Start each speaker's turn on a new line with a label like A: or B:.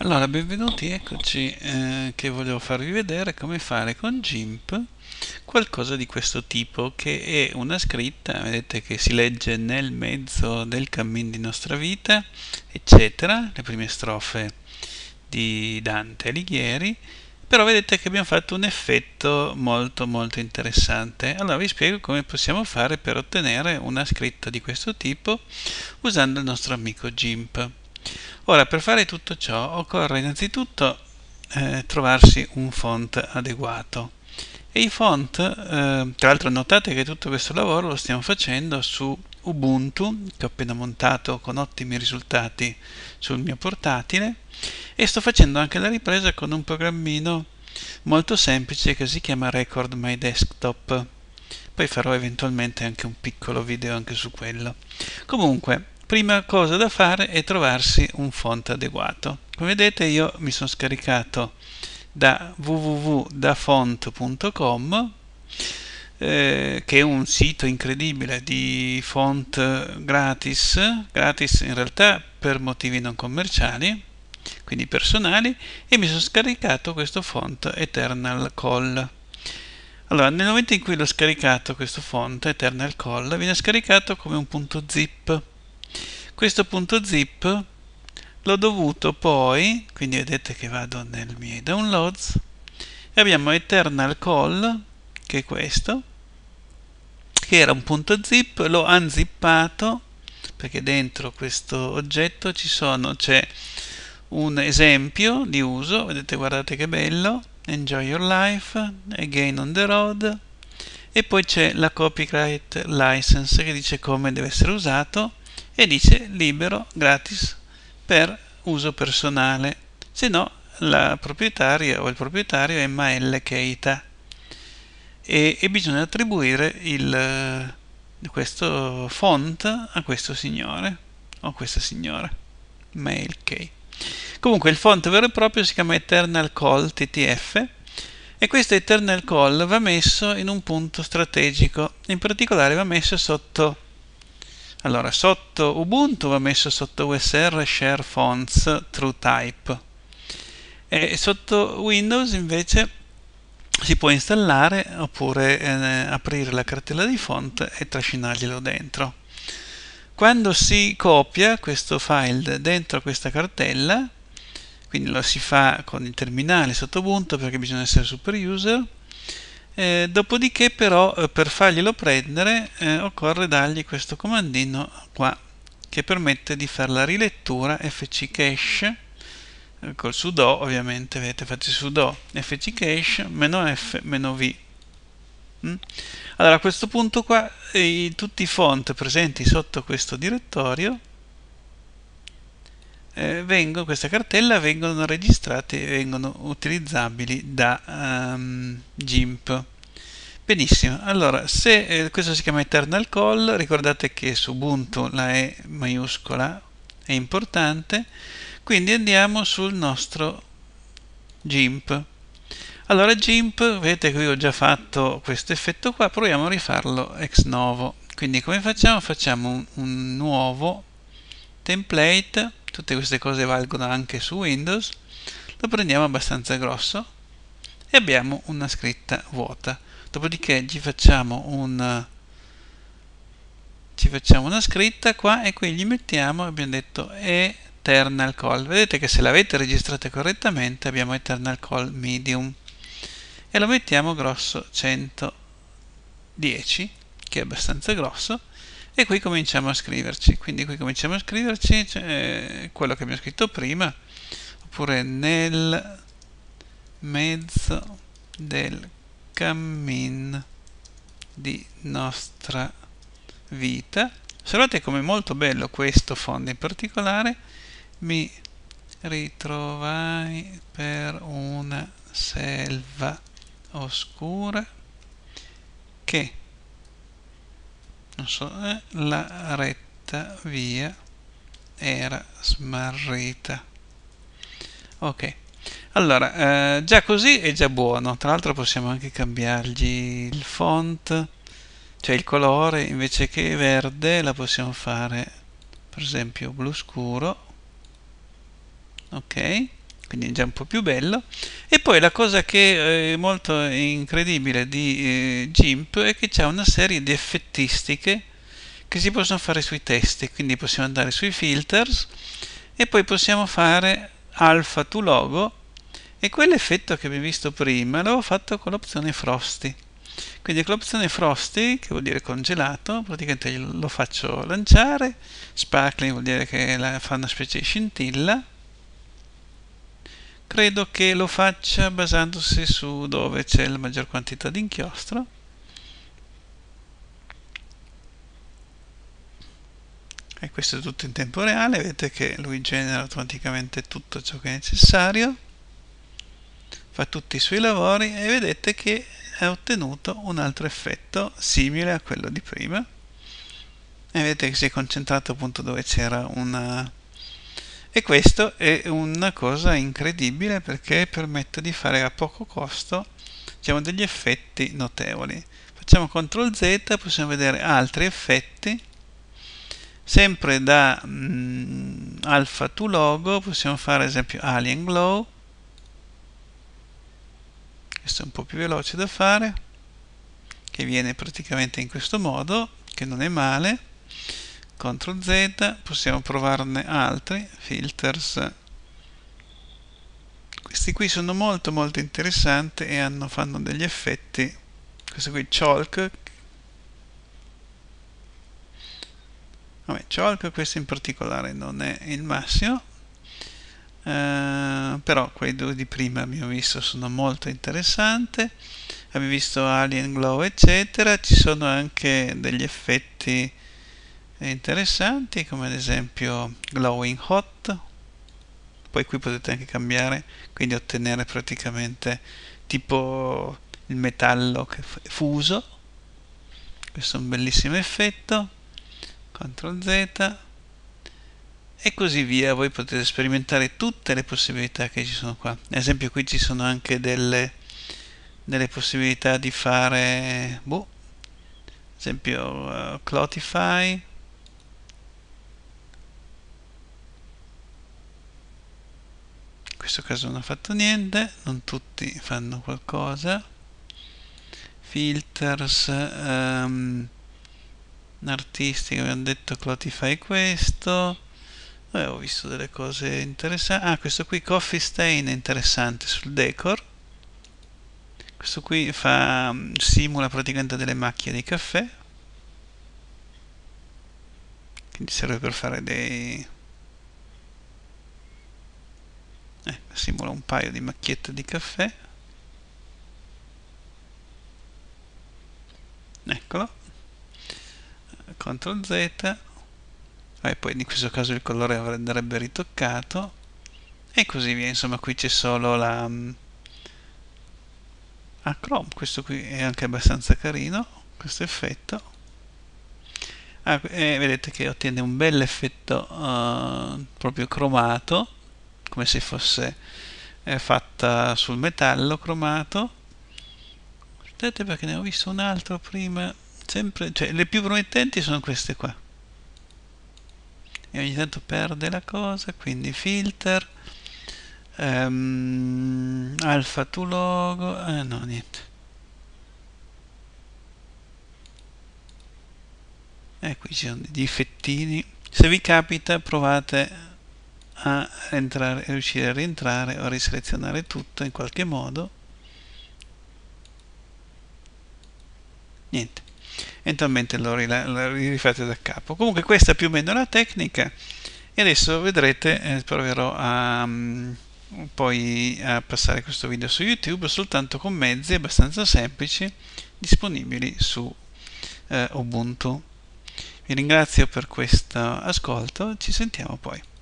A: Allora, benvenuti, eccoci eh, che volevo farvi vedere come fare con GIMP qualcosa di questo tipo che è una scritta, vedete che si legge nel mezzo del cammin di nostra vita, eccetera, le prime strofe di Dante Alighieri però vedete che abbiamo fatto un effetto molto molto interessante allora vi spiego come possiamo fare per ottenere una scritta di questo tipo usando il nostro amico GIMP ora per fare tutto ciò occorre innanzitutto eh, trovarsi un font adeguato e i font eh, tra l'altro notate che tutto questo lavoro lo stiamo facendo su Ubuntu che ho appena montato con ottimi risultati sul mio portatile e sto facendo anche la ripresa con un programmino molto semplice che si chiama Record My Desktop poi farò eventualmente anche un piccolo video anche su quello comunque prima cosa da fare è trovarsi un font adeguato come vedete io mi sono scaricato da www.dafont.com eh, che è un sito incredibile di font gratis, gratis in realtà per motivi non commerciali, quindi personali, e mi sono scaricato questo font Eternal Call. Allora, nel momento in cui l'ho scaricato questo font Eternal Call, viene scaricato come un punto zip. Questo punto zip l'ho dovuto poi, quindi vedete che vado nel mio downloads, e abbiamo Eternal Call, che è questo, che era un punto zip, l'ho unzippato perché dentro questo oggetto ci sono, c'è un esempio di uso, vedete guardate che bello, Enjoy Your Life, Again on the Road, e poi c'è la copyright license che dice come deve essere usato e dice libero, gratis, per uso personale, se no la proprietaria o il proprietario è Maelle Keita e, e bisogna attribuire il, eh, questo font a questo signore o a questa signora mail key comunque il font vero e proprio si chiama eternal call ttf e questo eternal call va messo in un punto strategico in particolare va messo sotto allora, sotto Ubuntu va messo sotto USR Share Fonts TrueType e sotto Windows invece si può installare oppure eh, aprire la cartella di font e trascinarglielo dentro. Quando si copia questo file dentro questa cartella, quindi lo si fa con il terminale sotto Ubuntu perché bisogna essere super user, eh, dopodiché però eh, per farglielo prendere eh, occorre dargli questo comandino qua che permette di fare la rilettura fc cache col sudo ovviamente vedete fate sudo fccache meno f v mm? allora a questo punto qua i, tutti i font presenti sotto questo direttorio eh, vengono, questa cartella vengono registrate e vengono utilizzabili da um, GIMP benissimo allora se eh, questo si chiama eternal call ricordate che su Ubuntu la E maiuscola è importante quindi andiamo sul nostro GIMP allora GIMP, vedete qui ho già fatto questo effetto qua, proviamo a rifarlo ex novo quindi come facciamo? facciamo un, un nuovo template tutte queste cose valgono anche su Windows lo prendiamo abbastanza grosso e abbiamo una scritta vuota dopodiché ci facciamo un ci facciamo una scritta qua e qui gli mettiamo abbiamo detto e eternal call vedete che se l'avete registrato correttamente abbiamo eternal call medium e lo mettiamo grosso 110 che è abbastanza grosso e qui cominciamo a scriverci quindi qui cominciamo a scriverci cioè, eh, quello che abbiamo scritto prima oppure nel mezzo del cammin di nostra vita osservate come è molto bello questo fondo in particolare mi ritrovai per una selva oscura che non so, eh, la retta via era smarrita ok allora eh, già così è già buono tra l'altro possiamo anche cambiargli il font cioè il colore invece che verde la possiamo fare per esempio blu scuro ok quindi è già un po' più bello e poi la cosa che eh, è molto incredibile di eh, GIMP è che c'è una serie di effettistiche che si possono fare sui testi quindi possiamo andare sui filters e poi possiamo fare alpha to logo e quell'effetto che abbiamo visto prima l'avevo fatto con l'opzione frosty quindi con l'opzione frosty che vuol dire congelato praticamente lo faccio lanciare sparkling vuol dire che fa una specie di scintilla credo che lo faccia basandosi su dove c'è la maggior quantità di inchiostro e questo è tutto in tempo reale vedete che lui genera automaticamente tutto ciò che è necessario fa tutti i suoi lavori e vedete che ha ottenuto un altro effetto simile a quello di prima e vedete che si è concentrato appunto dove c'era una e questo è una cosa incredibile perché permette di fare a poco costo diciamo, degli effetti notevoli facciamo CTRL Z possiamo vedere altri effetti sempre da mh, mm, alfa to logo possiamo fare ad esempio alien glow questo è un po' più veloce da fare che viene praticamente in questo modo che non è male CTRL Z, possiamo provarne altri, filters. Questi qui sono molto molto interessanti e hanno, fanno degli effetti. Questo qui Chalk. Vabbè, Chalk questo in particolare non è il massimo. Uh, però quei due di prima abbiamo visto sono molto interessanti abbiamo visto Alien Glow eccetera ci sono anche degli effetti interessanti come ad esempio Glowing Hot poi qui potete anche cambiare quindi ottenere praticamente tipo il metallo fuso questo è un bellissimo effetto CTRL Z e così via voi potete sperimentare tutte le possibilità che ci sono qua ad esempio qui ci sono anche delle, delle possibilità di fare boh, ad esempio uh, Clotify questo caso non ha fatto niente non tutti fanno qualcosa filters um, ehm, artistica abbiamo detto clotify questo Beh, ho visto delle cose interessanti ah questo qui coffee stain è interessante sul decor questo qui fa, mm, simula praticamente delle macchie di caffè quindi serve per fare dei simula un paio di macchiette di caffè eccolo CTRL Z e poi in questo caso il colore andrebbe ritoccato e così via insomma qui c'è solo la mm, a ah, Chrome questo qui è anche abbastanza carino questo effetto ah, eh, vedete che ottiene un bel effetto uh, proprio cromato come se fosse eh, fatta sul metallo cromato aspettate perché ne ho visto un altro prima sempre, cioè, le più promettenti sono queste qua e ogni tanto perde la cosa quindi filter um, alfa to logo eh, no niente e eh, qui ci sono dei difettini se vi capita provate a entrare, riuscire a rientrare o a riselezionare tutto in qualche modo niente eventualmente lo, lo rifate da capo comunque questa è più o meno la tecnica e adesso vedrete eh, proverò a um, poi a passare questo video su youtube soltanto con mezzi abbastanza semplici disponibili su eh, ubuntu vi ringrazio per questo ascolto ci sentiamo poi